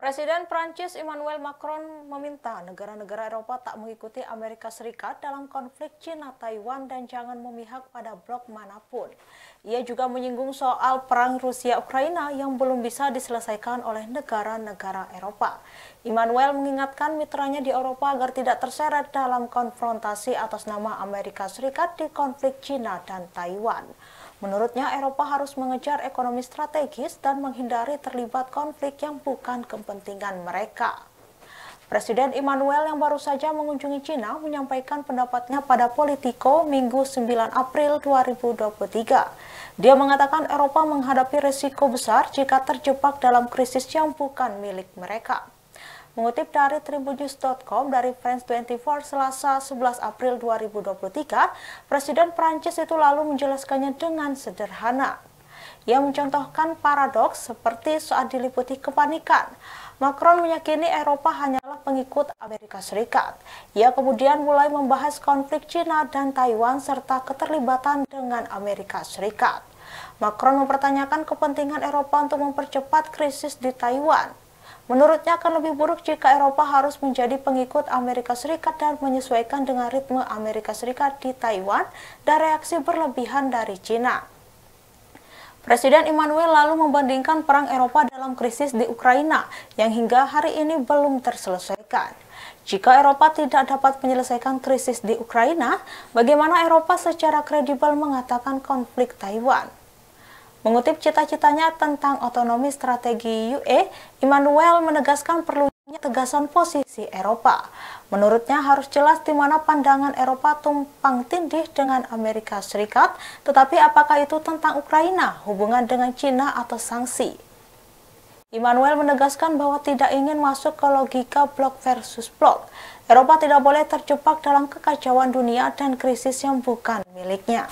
Presiden Prancis Emmanuel Macron meminta negara-negara Eropa tak mengikuti Amerika Serikat dalam konflik Cina-Taiwan dan jangan memihak pada blok manapun. Ia juga menyinggung soal perang Rusia-Ukraina yang belum bisa diselesaikan oleh negara-negara Eropa. Emmanuel mengingatkan mitranya di Eropa agar tidak terseret dalam konfrontasi atas nama Amerika Serikat di konflik Cina dan Taiwan. Menurutnya, Eropa harus mengejar ekonomi strategis dan menghindari terlibat konflik yang bukan kepentingan mereka. Presiden Emmanuel yang baru saja mengunjungi Cina menyampaikan pendapatnya pada Politico Minggu 9 April 2023. Dia mengatakan Eropa menghadapi risiko besar jika terjebak dalam krisis yang bukan milik mereka. Mengutip dari tribunews.com dari France24 Selasa 11 April 2023, Presiden Prancis itu lalu menjelaskannya dengan sederhana. Ia mencontohkan paradoks seperti saat diliputi kepanikan. Macron meyakini Eropa hanyalah pengikut Amerika Serikat. Ia kemudian mulai membahas konflik Cina dan Taiwan serta keterlibatan dengan Amerika Serikat. Macron mempertanyakan kepentingan Eropa untuk mempercepat krisis di Taiwan. Menurutnya akan lebih buruk jika Eropa harus menjadi pengikut Amerika Serikat dan menyesuaikan dengan ritme Amerika Serikat di Taiwan dan reaksi berlebihan dari China. Presiden Emmanuel lalu membandingkan perang Eropa dalam krisis di Ukraina yang hingga hari ini belum terselesaikan. Jika Eropa tidak dapat menyelesaikan krisis di Ukraina, bagaimana Eropa secara kredibel mengatakan konflik Taiwan? Mengutip cita-citanya tentang otonomi strategi UE, Immanuel menegaskan perlunya tegasan posisi Eropa. Menurutnya harus jelas di mana pandangan Eropa tumpang tindih dengan Amerika Serikat, tetapi apakah itu tentang Ukraina, hubungan dengan China, atau sanksi? Immanuel menegaskan bahwa tidak ingin masuk ke logika blok versus blok. Eropa tidak boleh terjebak dalam kekacauan dunia dan krisis yang bukan miliknya.